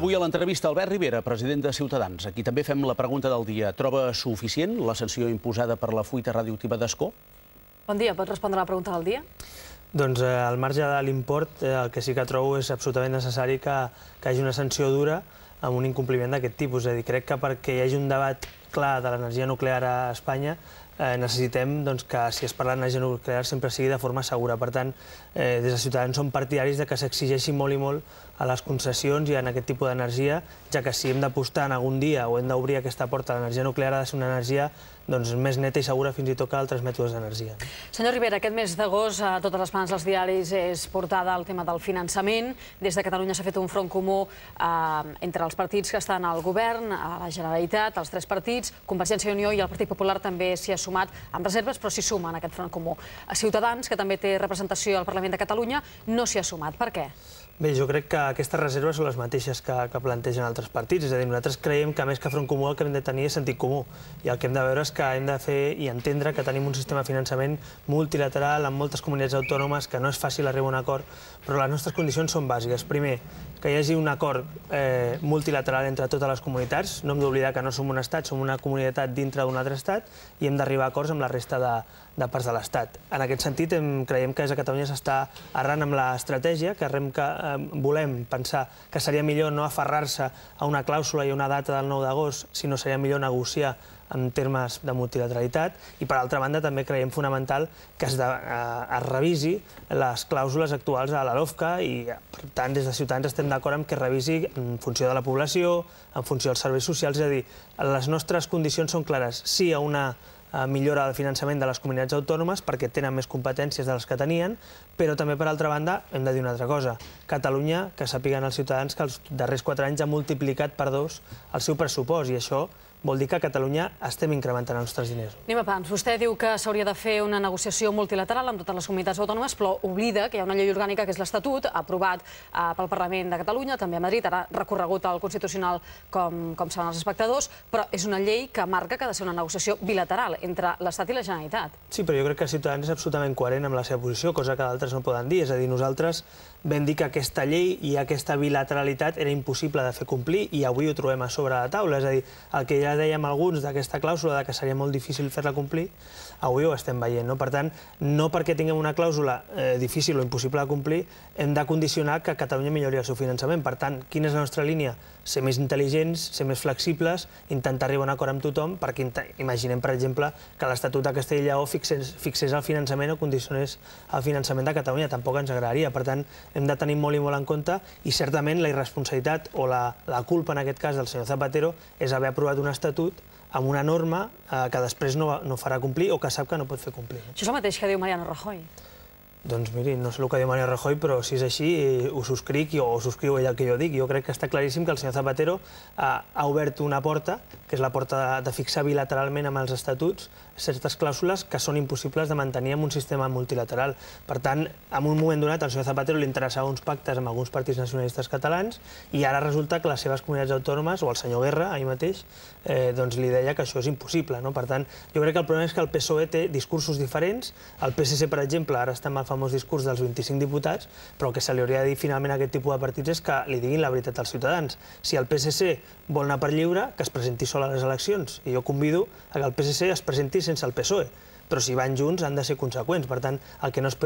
avui a l'entrevista Albert Rivera, president de Ciutadans. Aquí també fem la pregunta del dia. Troba suficient la sanció imposada per la fuita radioactiva d'Escó? Bon dia, pots respondre a la pregunta del dia? Doncs eh, al marge de l'import, eh, el que sí que trobo és absolutament necessari que, que hi hagi una sanció dura amb un incompliment d'aquest tipus. És a dir, crec que perquè hi hagi un debat clar de l'energia nuclear a Espanya, eh, necessitem doncs, que si es parla d'energia nuclear sempre sigui de forma segura. Per tant, eh, des de Ciutadans som partidaris de que s'exigeixi molt i molt a les concessions i en aquest tipus d'energia, ja que si hem d'apostar en algun dia o hem d'obrir aquesta porta a l'energia nuclear ha de ser una energia doncs, més neta i segura fins i tot que altres mètodes d'energia. Senyor Rivera, aquest mes d'agost a totes les plans dels diaris és portada el tema del finançament. Des de Catalunya s'ha fet un front comú eh, entre els partits que estan al govern, a la Generalitat, els tres partits, Convergència i Unió i el Partit Popular també s'hi ha sumat amb reserves, però s'hi suma en aquest front comú. A Ciutadans, que també té representació al Parlament de Catalunya, no s'hi ha sumat. Per què? Bé, jo crec que aquestes reserves són les mateixes que, que plantegen altres partits. És a dir, nosaltres creiem que, més que front comú, el que hem de tenir és sentit comú. I el que hem de veure és que hem de fer i entendre que tenim un sistema de finançament multilateral amb moltes comunitats autònomes, que no és fàcil arribar a un acord, però les nostres condicions són bàsiques. Primer, que hi hagi un acord eh, multilateral entre totes les comunitats. No hem d'oblidar que no som un estat, som una comunitat dintre d'un altre estat i hem d'arribar a acords amb la resta de, de parts de l'estat. En aquest sentit, hem, creiem que des de Catalunya s'està errant amb l'estratègia, que, que Eh, volem pensar que seria millor no aferrar-se a una clàusula i a una data del 9 d'agost, sinó seria millor negociar en termes de multilateralitat i, per altra banda, també creiem fonamental que es, de, eh, es revisi les clàusules actuals a la LOFCA i, per tant, des de Ciutadans estem d'acord amb que es revisi en funció de la població, en funció dels serveis socials, és a dir, les nostres condicions són clares. Sí a una Eh, millora el finançament de les comunitats autònomes perquè tenen més competències de les que tenien, però també, per altra banda, hem de dir una altra cosa. Catalunya, que sàpiguen els ciutadans que els darrers quatre anys ha multiplicat per dos el seu pressupost, i això vol dir que a Catalunya estem incrementant els nostres diners. Anem a pams. Vostè diu que s'hauria de fer una negociació multilateral amb totes les comunitats autònomes, però oblida que hi ha una llei orgànica que és l'Estatut, aprovat eh, pel Parlament de Catalunya, també a Madrid, ara recorregut al Constitucional, com, com saben els espectadors, però és una llei que marca que ha de ser una negociació bilateral entre l'Estat i la Generalitat. Sí, però jo crec que Ciutadans és absolutament coherent amb la seva posició, cosa que d'altres no poden dir. És a dir, nosaltres vam dir que aquesta llei i aquesta bilateralitat era impossible de fer complir i avui ho trobem a sobre la taula. És a dir, el que ja dèiem alguns d'aquesta clàusula de que seria molt difícil fer-la complir, avui ho estem veient. No? Per tant, no perquè tinguem una clàusula eh, difícil o impossible de complir, hem de condicionar que Catalunya millori el seu finançament. Per tant, quina és la nostra línia? ser més intel·ligents, ser més flexibles, intentar arribar a un acord amb tothom, perquè imaginem, per exemple, que l'Estatut de Castella i Lleó fixés, fixés el finançament o condicionés el finançament de Catalunya, tampoc ens agradaria. Per tant, hem de tenir molt i molt en compte i certament la irresponsabilitat o la, la culpa, en aquest cas, del senyor Zapatero és haver aprovat un estatut amb una norma eh, que després no, no farà complir o que sap que no pot fer complir. Això és el mateix que diu Mariano Rajoy. Doncs miri, no sé el que diu Mario Rajoy, però si és així, eh, ho subscric o subscriu allà el que jo dic. Jo crec que està claríssim que el senyor Zapatero ha, eh, ha obert una porta, que és la porta de fixar bilateralment amb els estatuts certes clàusules que són impossibles de mantenir en un sistema multilateral. Per tant, en un moment donat, al senyor Zapatero li interessava uns pactes amb alguns partits nacionalistes catalans i ara resulta que les seves comunitats autònomes, o el senyor Guerra, ahir mateix, eh, doncs li deia que això és impossible. No? Per tant, jo crec que el problema és que el PSOE té discursos diferents. El PSC, per exemple, ara està el famós discurs dels 25 diputats, però el que se li hauria de dir finalment a aquest tipus de partits és que li diguin la veritat als ciutadans. Si el PSC vol anar per lliure, que es presenti sol a les eleccions. I jo convido a que el PSC es presenti sense el PSOE però si van junts han de ser conseqüents. Per tant, el que no es,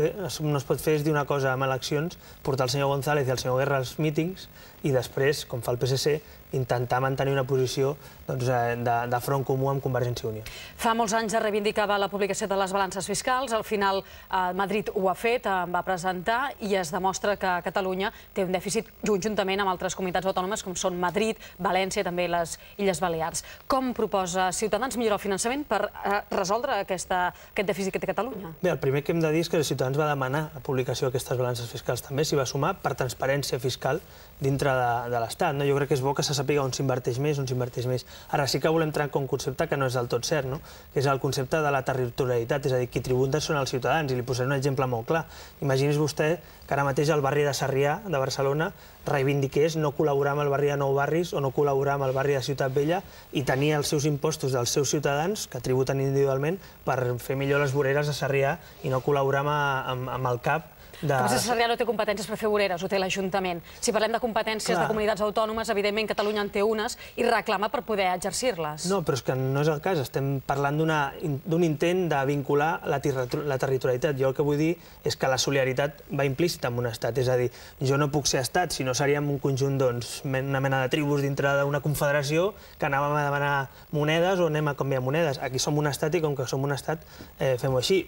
no es pot fer és dir una cosa amb eleccions, portar el senyor González i el senyor Guerra als mítings i després, com fa el PSC, intentar mantenir una posició doncs, eh, de, de front comú amb Convergència i Unió. Fa molts anys es reivindicava la publicació de les balances fiscals, al final eh, Madrid ho ha fet, eh, en va presentar, i es demostra que Catalunya té un dèficit juntament amb altres comunitats autònomes, com són Madrid, València, també les Illes Balears. Com proposa Ciutadans millorar el finançament per eh, resoldre aquesta, aquest dèficit que té Catalunya? Bé, el primer que hem de dir és que Ciutadans va demanar la publicació d'aquestes balances fiscals també, s'hi va sumar per transparència fiscal dintre de, de l'Estat. No? Jo crec que és bo que se sàpiga on s'inverteix més, on s'inverteix més. Ara sí que volem en un concepte que no és del tot cert, no? que és el concepte de la territorialitat, és a dir, qui tributa són els ciutadans, i li posaré un exemple molt clar. Imagini's vostè que ara mateix el barri de Sarrià, de Barcelona, reivindiqués no col·laborar amb el barri de Nou Barris o no col·laborar amb el barri de Ciutat Vella i tenir els seus impostos dels seus ciutadans, que tributen individualment, per fer millor les voreres de Sarrià i no col·laborar amb, amb, amb el CAP de... La província Sarrià no té competències per fer voreres, ho té l'Ajuntament. Si parlem de competències Clar. de comunitats autònomes, evidentment Catalunya en té unes i reclama per poder exercir-les. No, però és que no és el cas. Estem parlant d'un intent de vincular la, la territorialitat. Jo el que vull dir és que la solidaritat va implícita en un estat. És a dir, jo no puc ser estat, si no seríem un conjunt, doncs, una mena de tribus dintre d'una confederació que anàvem a demanar monedes o anem a canviar monedes. Aquí som un estat i com que som un estat eh, fem-ho així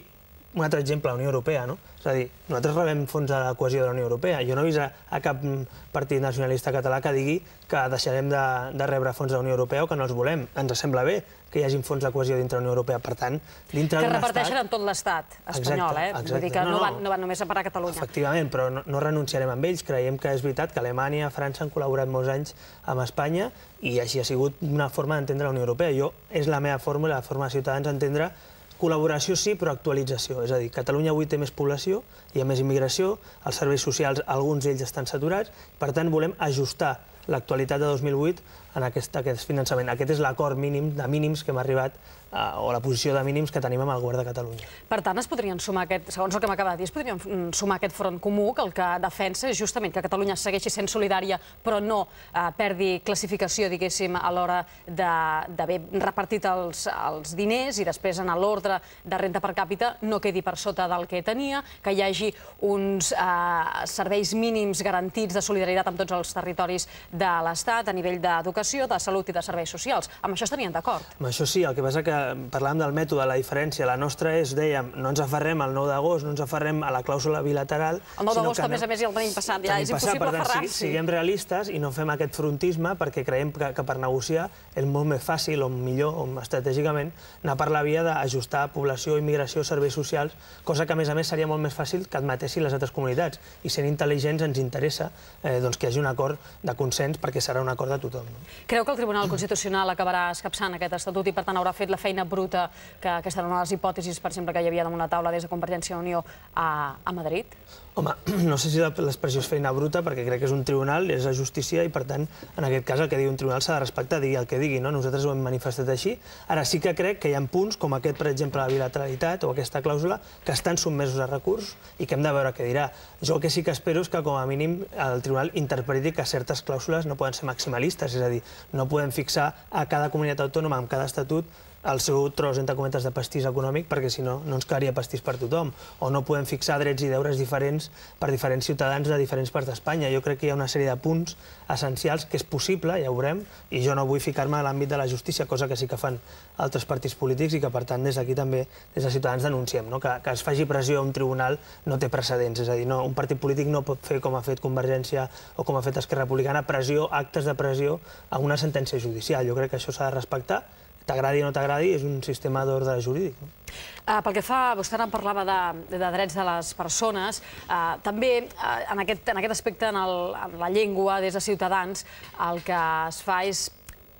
un altre exemple, la Unió Europea, no? És a dir, nosaltres rebem fons de la cohesió de la Unió Europea. Jo no he vist a, cap partit nacionalista català que digui que deixarem de, de rebre fons de la Unió Europea o que no els volem. Ens sembla bé que hi hagi fons de cohesió dintre la Unió Europea. Per tant, dintre d'un estat... Que reparteixen en tot l'estat espanyol, eh? Vull dir que no, van, no només a parar a Catalunya. Efectivament, però no, renunciarem a ells. Creiem que és veritat que Alemanya, França han col·laborat molts anys amb Espanya i així ha sigut una forma d'entendre la Unió Europea. Jo, és la meva fórmula, la forma de Ciutadans, entendre Col·laboració sí, però actualització. És a dir, Catalunya avui té més població, hi ha més immigració, els serveis socials, alguns d'ells estan saturats, per tant, volem ajustar l'actualitat de 2008 en aquest, aquest finançament. Aquest és l'acord mínim de mínims que hem arribat, eh, o la posició de mínims que tenim amb el govern de Catalunya. Per tant, es podrien sumar aquest, segons el que m'acaba de dir, es podrien mm, sumar aquest front comú que el que defensa és justament que Catalunya segueixi sent solidària però no eh, perdi classificació, diguéssim, a l'hora d'haver repartit els, els diners i després en l'ordre de renta per càpita no quedi per sota del que tenia, que hi hagi uns eh, serveis mínims garantits de solidaritat amb tots els territoris de l'Estat a nivell d'educació, l'administració de Salut i de Serveis Socials. Amb això estarien d'acord? Amb això sí, el que passa que parlàvem del mètode, la diferència. La nostra és, dèiem, no ens aferrem al 9 d'agost, no ens aferrem a la clàusula bilateral... El 9 d'agost, a més a més, ja el tenim passat, ja és impossible aferrar Per Si, siguem realistes i no fem aquest frontisme perquè creiem que, per negociar és molt més fàcil o millor, o estratègicament, anar per la via d'ajustar població, immigració, serveis socials, cosa que, a més a més, seria molt més fàcil que admetessin les altres comunitats. I sent intel·ligents ens interessa eh, doncs, que hi hagi un acord de consens perquè serà un acord de tothom. Creu que el Tribunal Constitucional acabarà escapçant aquest estatut i, per tant, haurà fet la feina bruta que aquesta era una de les hipòtesis, per exemple, que hi havia damunt la taula des de Convergència i Unió a, a Madrid? Home, no sé si l'expressió és feina bruta, perquè crec que és un tribunal, és la justícia, i per tant, en aquest cas, el que digui un tribunal s'ha de respectar, digui el que digui, no? Nosaltres ho hem manifestat així. Ara sí que crec que hi ha punts, com aquest, per exemple, la bilateralitat o aquesta clàusula, que estan sotmesos a recurs i que hem de veure què dirà. Jo el que sí que espero és que, com a mínim, el tribunal interpreti que certes clàusules no poden ser maximalistes, és a dir, no podem fixar a cada comunitat autònoma, amb cada estatut, el seu tros, entre cometes, de pastís econòmic, perquè si no, no ens quedaria pastís per tothom. O no podem fixar drets i deures diferents per diferents ciutadans de diferents parts d'Espanya. Jo crec que hi ha una sèrie de punts essencials que és possible, ja ho veurem, i jo no vull ficar-me a l'àmbit de la justícia, cosa que sí que fan altres partits polítics i que, per tant, des d'aquí també, des de Ciutadans, denunciem. No? Que, que es faci pressió a un tribunal no té precedents. És a dir, no, un partit polític no pot fer, com ha fet Convergència o com ha fet Esquerra Republicana, pressió, actes de pressió a una sentència judicial. Jo crec que això s'ha de respectar t'agradi o no t'agradi, és un sistema d'ordre jurídic. Eh, pel que fa, vostè ara em parlava de, de drets de les persones, eh, també eh, en, aquest, en aquest aspecte, en, el, la llengua, des de Ciutadans, el que es fa és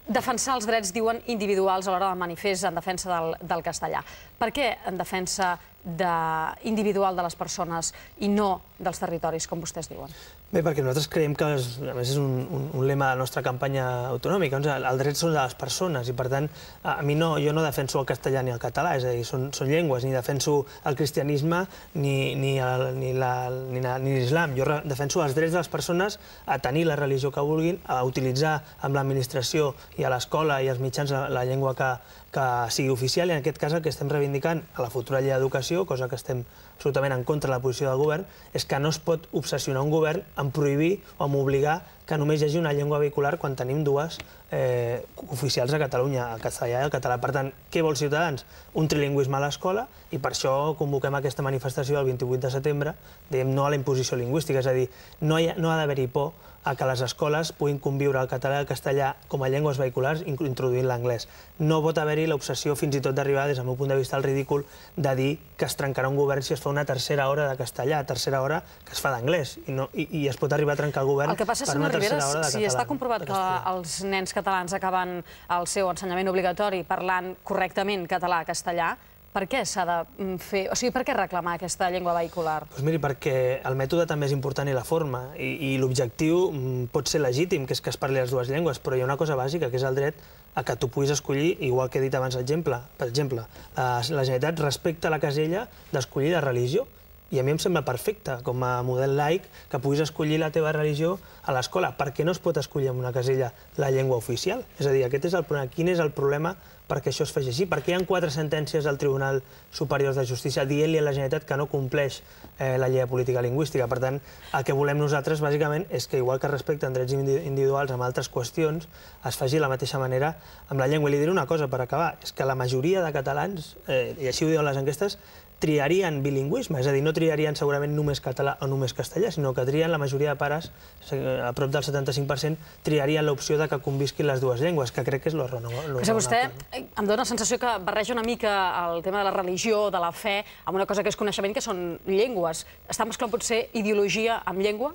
defensar els drets, diuen, individuals a l'hora del manifest en defensa del, del castellà. Per què en defensa de, individual de les persones i no dels territoris, com vostès diuen? Bé, perquè nosaltres creiem que, és, a més, és un, un, lema de la nostra campanya autonòmica. Doncs el, dret són de les persones i, per tant, a, mi no, jo no defenso el castellà ni el català, és a dir, són, són llengües, ni defenso el cristianisme ni, ni l'islam. Jo defenso els drets de les persones a tenir la religió que vulguin, a utilitzar amb l'administració i a l'escola i als mitjans la, la llengua que, que sigui oficial, i en aquest cas el que estem reivindicant a la futura llei d'educació obsessió, cosa que estem absolutament en contra de la posició del govern, és que no es pot obsessionar un govern en prohibir o en obligar que només hi hagi una llengua vehicular quan tenim dues eh, oficials a Catalunya, el castellà i el català. Per tant, què vol Ciutadans? Un trilingüisme a l'escola i per això convoquem aquesta manifestació el 28 de setembre, diem no a la imposició lingüística, és a dir, no, hi ha, no ha d'haver-hi por a que les escoles puguin conviure el català i el castellà com a llengües vehiculars, introduint l'anglès. No pot haver-hi l'obsessió, fins i tot d'arribar, des del meu punt de vista, al ridícul, de dir que es trencarà un govern si es fa una tercera hora de castellà, tercera hora que es fa d'anglès, i, no, i, i es pot arribar a trencar el govern el que passa, per una tercera hora de català. Si està comprovat que els nens catalans acaben el seu ensenyament obligatori parlant correctament català-castellà, per què s'ha de mm, fer... O sigui, per què reclamar aquesta llengua vehicular? Doncs miri, perquè el mètode també és important i la forma. I, i l'objectiu mm, pot ser legítim, que és que es parli les dues llengües, però hi ha una cosa bàsica, que és el dret a que tu puguis escollir, igual que he dit abans l'exemple. Per exemple, la, eh, la Generalitat respecta la casella d'escollir la religió. I a mi em sembla perfecte, com a model laic, que puguis escollir la teva religió a l'escola. Per què no es pot escollir en una casella la llengua oficial? És a dir, aquest és el problema. Quin és el problema perquè això es faci així? Perquè hi ha quatre sentències del Tribunal Superior de Justícia dient-li a la Generalitat que no compleix eh, la llei de política lingüística. Per tant, el que volem nosaltres, bàsicament, és que, igual que respecten drets individuals amb altres qüestions, es faci de la mateixa manera amb la llengua. I li diré una cosa, per acabar, és que la majoria de catalans, eh, i així ho diuen les enquestes, triarien bilingüisme, és a dir, no triarien segurament només català o només castellà, sinó que trien la majoria de pares, a prop del 75%, triarien l'opció de que convisquin les dues llengües, que crec que és lo raonable. Vostè eh, em dóna la sensació que barreja una mica el tema de la religió, de la fe, amb una cosa que és coneixement, que són llengües. Està mesclant potser ideologia amb llengua?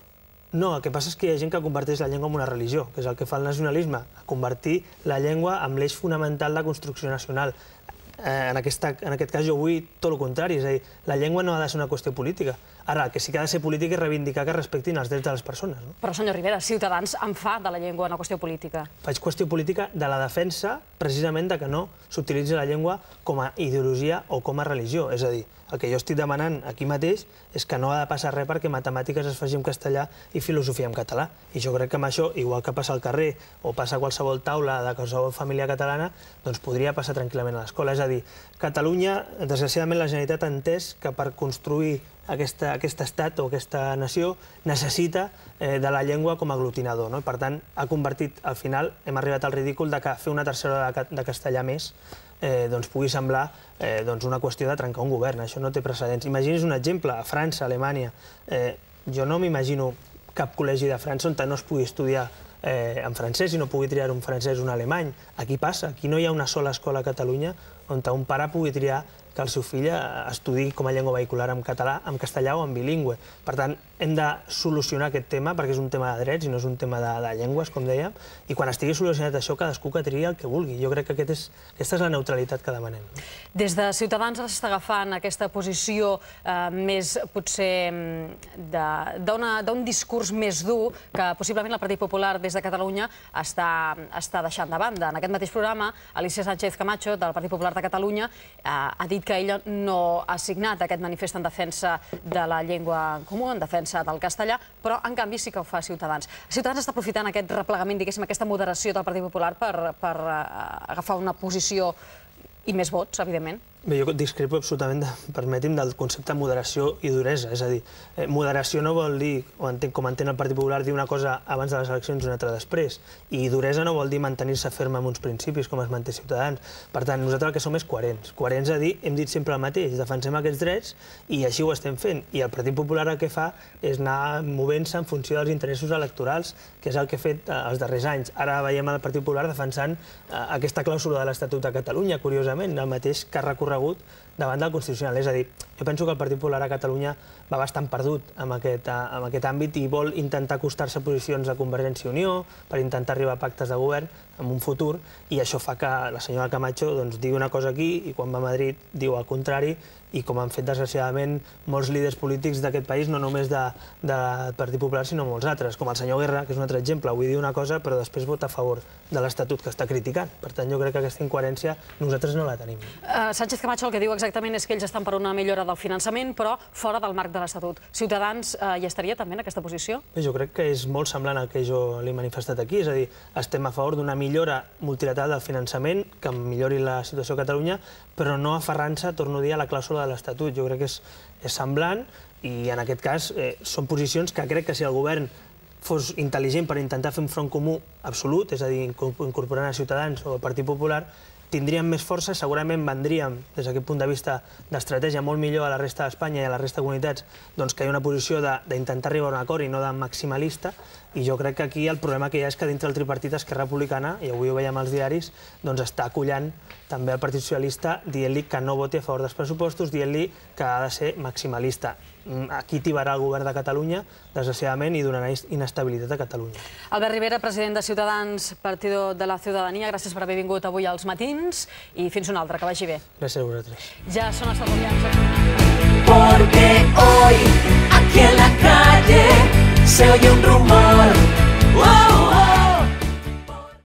No, el que passa és que hi ha gent que converteix la llengua en una religió, que és el que fa el nacionalisme, convertir la llengua en l'eix fonamental de construcció nacional. Eh, en, aquesta, en aquest cas jo vull tot el contrari, és a dir, la llengua no ha de ser una qüestió política, Ara, el que sí que ha de ser polític és reivindicar que respectin els drets de les persones. No? Però, senyor Rivera, Ciutadans en fa de la llengua una qüestió política. Faig qüestió política de la defensa, precisament, de que no s'utilitzi la llengua com a ideologia o com a religió. És a dir, el que jo estic demanant aquí mateix és que no ha de passar res perquè matemàtiques es faci en castellà i filosofia en català. I jo crec que amb això, igual que passa al carrer o passa a qualsevol taula de qualsevol família catalana, doncs podria passar tranquil·lament a l'escola. És a dir, Catalunya, desgraciadament, la Generalitat ha entès que per construir aquesta, aquest estat o aquesta nació necessita eh, de la llengua com a aglutinador. No? per tant, ha convertit, al final, hem arribat al ridícul de que fer una tercera de, de castellà més eh, doncs pugui semblar eh, doncs una qüestió de trencar un govern. Això no té precedents. Imagini's un exemple, a França, a Alemanya. Eh, jo no m'imagino cap col·legi de França on no es pugui estudiar eh, en francès i no pugui triar un francès o un alemany. Aquí passa, aquí no hi ha una sola escola a Catalunya on un pare pugui triar que el seu fill eh, estudi com a llengua vehicular en català, en castellà o en bilingüe. Per tant, hem de solucionar aquest tema, perquè és un tema de drets i no és un tema de, de llengües, com deia, i quan estigui solucionat això, cadascú que triï el que vulgui. Jo crec que aquest és, aquesta és la neutralitat que demanem. Des de Ciutadans s'està agafant aquesta posició eh, més, potser, mm, d'un discurs més dur que possiblement el Partit Popular des de Catalunya està, està deixant de banda. En aquest mateix programa, Alicia Sánchez Camacho, del Partit Popular de Catalunya, eh, ha dit que ella no ha signat aquest manifest en defensa de la llengua en comú, en defensa del castellà, però en canvi sí que ho fa Ciutadans. Ciutadans està aprofitant aquest replegament, diguéssim, aquesta moderació del Partit Popular per, per eh, agafar una posició i més vots, evidentment? Bé, jo discrepo absolutament, permeti'm, del concepte moderació i duresa. És a dir, eh, moderació no vol dir, o entenc, com entén el Partit Popular, dir una cosa abans de les eleccions i una altra després. I duresa no vol dir mantenir-se ferm amb uns principis, com es manté Ciutadans. Per tant, nosaltres el que som és coherents. Coherents a dir, hem dit sempre el mateix, defensem aquests drets i així ho estem fent. I el Partit Popular el que fa és anar movent-se en funció dels interessos electorals, que és el que ha fet eh, els darrers anys. Ara veiem el Partit Popular defensant eh, aquesta clàusula de l'Estatut de Catalunya, curiosament, el mateix que ha recorregut recorregut davant del Constitucional. És a dir, jo penso que el Partit Popular a Catalunya va bastant perdut en aquest, en eh, aquest àmbit i vol intentar acostar-se a posicions de Convergència i Unió per intentar arribar a pactes de govern en un futur i això fa que la senyora Camacho doncs, digui una cosa aquí i quan va a Madrid diu el contrari i com han fet, desgraciadament, molts líders polítics d'aquest país, no només de, de Partit Popular, sinó molts altres, com el senyor Guerra, que és un altre exemple. Avui diu una cosa, però després vota a favor de l'Estatut que està criticant. Per tant, jo crec que aquesta incoherència nosaltres no la tenim. Uh, Sánchez Camacho el que diu exactament és que ells estan per una millora del finançament, però fora del marc de l'Estatut. Ciutadans eh, hi estaria també en aquesta posició? Bé, jo crec que és molt semblant al que jo li he manifestat aquí, és a dir, estem a favor d'una millora multilateral del finançament que millori la situació a Catalunya, però no aferrant-se, torno a dir, a la clàusula de l'Estatut. Jo crec que és, és semblant i en aquest cas eh, són posicions que crec que si el govern fos intel·ligent per intentar fer un front comú absolut, és a dir, incorporant a Ciutadans o al Partit Popular, tindríem més força, segurament vendríem, des d'aquest punt de vista d'estratègia, molt millor a la resta d'Espanya i a la resta de comunitats, doncs que hi ha una posició d'intentar arribar a un acord i no de maximalista, i jo crec que aquí el problema que hi ha és que dintre del tripartit Esquerra Republicana, i avui ho veiem als diaris, doncs està acollant també el Partit Socialista dient-li que no voti a favor dels pressupostos, dient-li que ha de ser maximalista. Mm, aquí tibarà el govern de Catalunya, desgraciadament, i donarà inestabilitat a Catalunya. Albert Rivera, president de Ciutadans, Partido de la Ciutadania, gràcies per haver vingut avui als matins i fins un altre, que vagi bé. Gràcies a vosaltres. Ja són els tertulians. Porque hoy, aquí en la calle, se oye un rumor. Oh, oh.